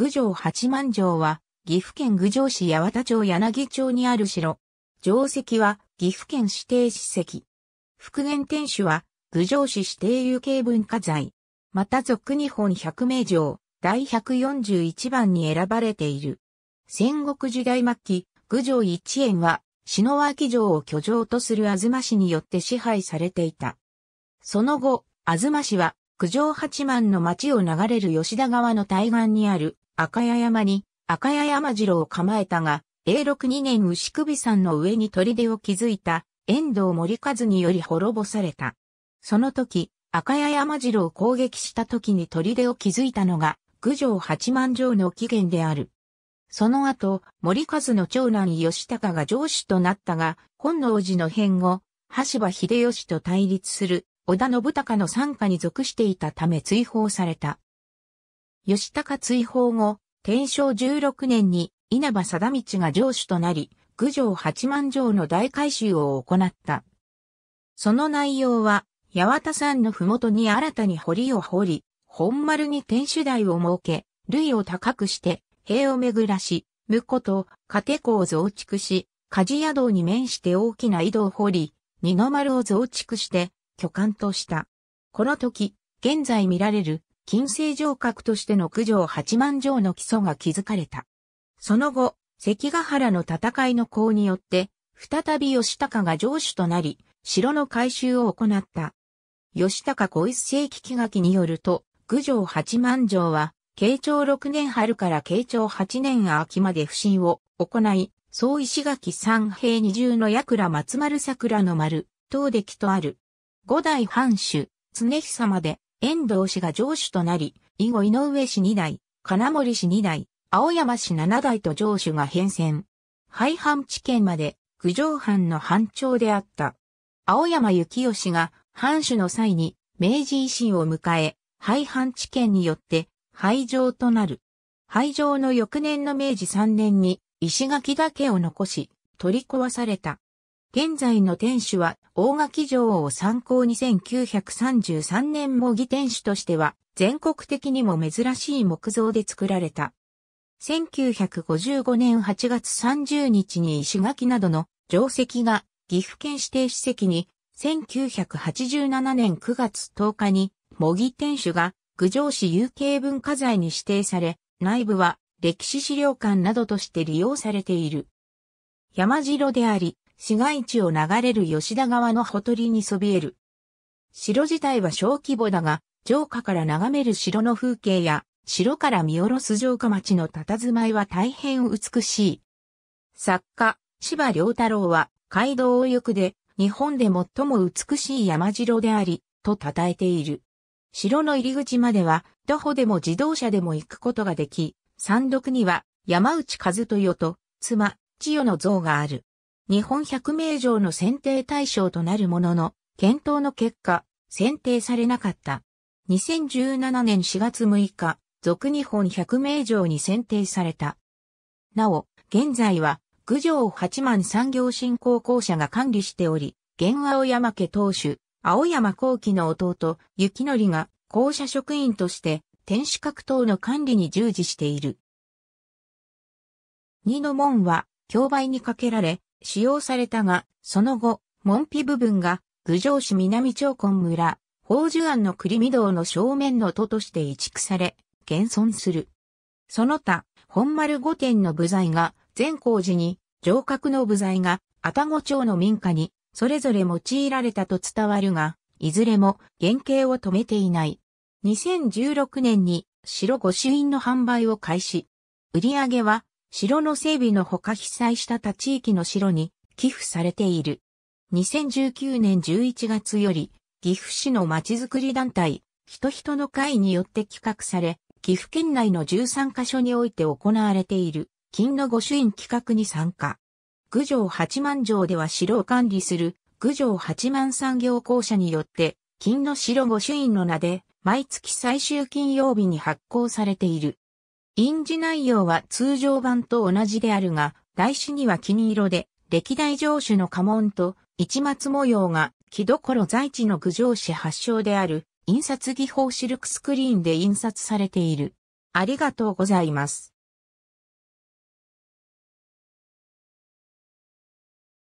郡上八幡城は、岐阜県郡上市八幡町柳町にある城。城跡は、岐阜県指定史跡。復元天守は、郡上市指定有形文化財。また俗日本百名城、第141番に選ばれている。戦国時代末期、郡上一円は、篠脇城を居城とする東市によって支配されていた。その後、東市は、九条八幡の町を流れる吉田川の対岸にある赤谷山に赤谷山城を構えたが、永禄2年牛首山の上に砦を築いた遠藤森和により滅ぼされた。その時、赤谷山城を攻撃した時に砦を築いたのが、郡上八幡城の起源である。その後、森和の長男義高が城主となったが、本能寺の変後、橋場秀吉と対立する織田信孝の参加に属していたため追放された。吉高追放後、天正16年に稲葉貞道が城主となり、郡上八万城の大改修を行った。その内容は、八幡山の麓に新たに堀を掘り、本丸に天守台を設け、類を高くして、塀を巡らし、婿と家庭校を増築し、鍛冶屋道に面して大きな井戸を掘り、二の丸を増築して、巨漢とした。この時、現在見られる金星城郭としての九条八万城の基礎が築かれた。その後、関ヶ原の戦いの功によって、再び吉高が城主となり、城の改修を行った。吉高小一世紀書きによると、九条八万城は、慶長6年春から慶長8年秋まで不審を行い、総石垣三平二重の倉松丸桜の丸、東出木とある。五代藩主、常久まで、遠藤氏が城主となり、以後井上氏2代、金森氏2代、青山氏7代と城主が変遷。廃藩地県まで、九条藩の藩長であった。青山幸義が藩主の際に明治維新を迎え、廃藩地県によって廃城となる。廃城の翌年の明治3年に石垣だけを残し、取り壊された。現在の天守は大垣城を参考に1933年模擬天守としては全国的にも珍しい木造で作られた。1955年8月30日に石垣などの城跡が岐阜県指定史跡に、1987年9月10日に模擬天守が郡上市有形文化財に指定され、内部は歴史資料館などとして利用されている。山城であり、市街地を流れる吉田川のほとりにそびえる。城自体は小規模だが、城下から眺める城の風景や、城から見下ろす城下町の佇まいは大変美しい。作家、芝良太郎は、街道を横で、日本で最も美しい山城であり、と称えている。城の入り口までは、徒歩でも自動車でも行くことができ、山麓には、山内和豊と、妻、千代の像がある。日本百名城の選定対象となるものの、検討の結果、選定されなかった。2017年4月6日、俗日本百名城に選定された。なお、現在は、九条八幡産業振興公社が管理しており、現青山家当主、青山幸喜の弟、雪則が公社職員として天守閣等の管理に従事している。二の門は、競売にかけられ、使用されたが、その後、門扉部分が、郡上市南町根村、宝珠庵の栗御堂の正面の戸として移築され、現存する。その他、本丸御殿の部材が、善光寺に、城郭の部材が、愛宕町の民家に、それぞれ用いられたと伝わるが、いずれも原型を止めていない。2016年に、白御朱印の販売を開始。売り上げは城の整備のほか被災した他地域の城に寄付されている。2019年11月より、岐阜市のまちづくり団体、人々の会によって企画され、岐阜県内の13カ所において行われている、金の御朱印企画に参加。郡上八幡城では城を管理する、郡上八幡産業公社によって、金の城御朱印の名で、毎月最終金曜日に発行されている。印字内容は通常版と同じであるが、台紙には金色で、歴代城主の家紋と、市松模様が、木どころ在地の郡上市発祥である、印刷技法シルクスクリーンで印刷されている。ありがとうございます。